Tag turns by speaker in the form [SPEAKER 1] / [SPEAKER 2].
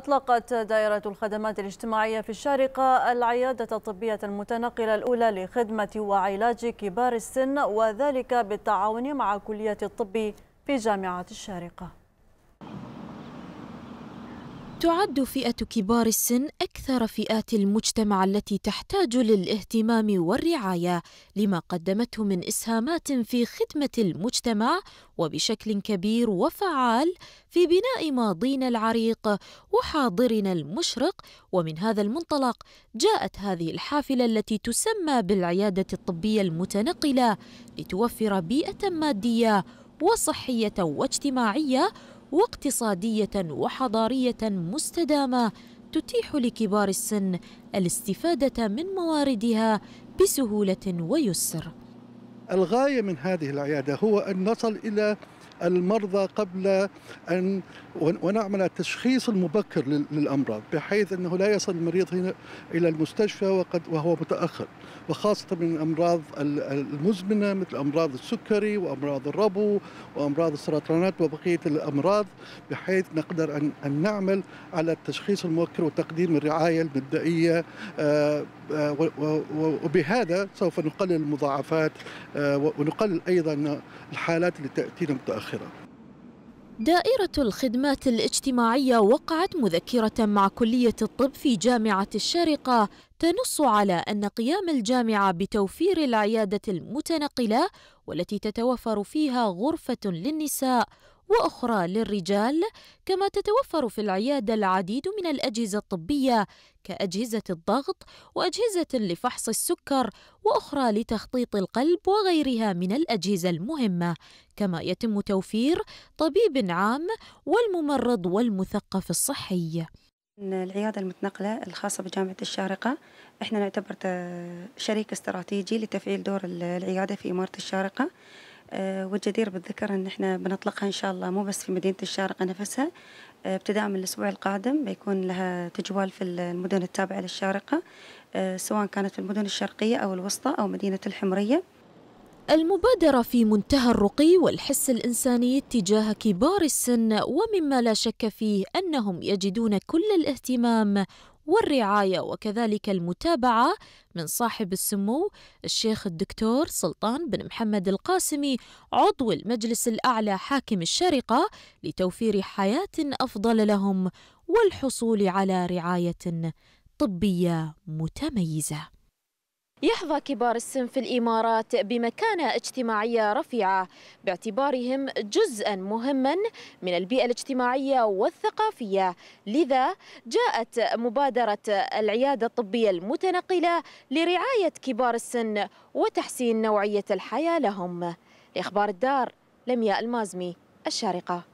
[SPEAKER 1] أطلقت دائرة الخدمات الاجتماعية في الشارقة العيادة الطبية المتنقلة الأولى لخدمة وعلاج كبار السن وذلك بالتعاون مع كلية الطب في جامعة الشارقة تعد فئة كبار السن أكثر فئات المجتمع التي تحتاج للاهتمام والرعاية لما قدمته من إسهامات في خدمة المجتمع وبشكل كبير وفعال في بناء ماضينا العريق وحاضرنا المشرق ومن هذا المنطلق جاءت هذه الحافلة التي تسمى بالعيادة الطبية المتنقلة لتوفر بيئة مادية وصحية واجتماعية واقتصادية وحضارية مستدامة تتيح لكبار السن الاستفادة من مواردها بسهولة ويسر
[SPEAKER 2] الغاية من هذه العيادة هو أن نصل إلى المرضى قبل أن ونعمل التشخيص المبكر للأمراض بحيث أنه لا يصل المريض هنا إلى المستشفى وقد وهو متأخر وخاصة من الأمراض المزمنة مثل أمراض السكري وأمراض الربو وأمراض السرطانات وبقية الأمراض بحيث نقدر أن, أن نعمل على التشخيص المبكر وتقديم الرعاية المبدئية آه، آه، وبهذا سوف نقلل المضاعفات آه، آه، ونقلل أيضا الحالات اللي تأتينا متأخرة
[SPEAKER 1] دائرة الخدمات الاجتماعية وقعت مذكرة مع كلية الطب في جامعة الشارقة تنص على أن قيام الجامعة بتوفير العيادة المتنقلة والتي تتوفر فيها غرفة للنساء وأخرى للرجال كما تتوفر في العيادة العديد من الأجهزة الطبية كأجهزة الضغط وأجهزة لفحص السكر وأخرى لتخطيط القلب وغيرها من الأجهزة المهمة كما يتم توفير طبيب عام والممرض والمثقف الصحي العيادة المتنقلة الخاصة بجامعة الشارقة احنا نعتبر شريك استراتيجي لتفعيل دور العيادة في إمارة الشارقة آه، والجدير بالذكر ان احنا بنطلقها ان شاء الله مو بس في مدينه الشارقه نفسها آه، ابتداء من الاسبوع القادم بيكون لها تجوال في المدن التابعه للشارقه آه، سواء كانت في المدن الشرقيه او الوسطى او مدينه الحمريه المبادرة في منتهى الرقي والحس الإنساني تجاه كبار السن ومما لا شك فيه أنهم يجدون كل الاهتمام والرعاية وكذلك المتابعة من صاحب السمو الشيخ الدكتور سلطان بن محمد القاسمي عضو المجلس الأعلى حاكم الشارقة لتوفير حياة أفضل لهم والحصول على رعاية طبية متميزة يحظى كبار السن في الإمارات بمكانة اجتماعية رفيعة باعتبارهم جزءا مهما من البيئة الاجتماعية والثقافية لذا جاءت مبادرة العيادة الطبية المتنقلة لرعاية كبار السن وتحسين نوعية الحياة لهم لإخبار الدار لمياء المازمي الشارقة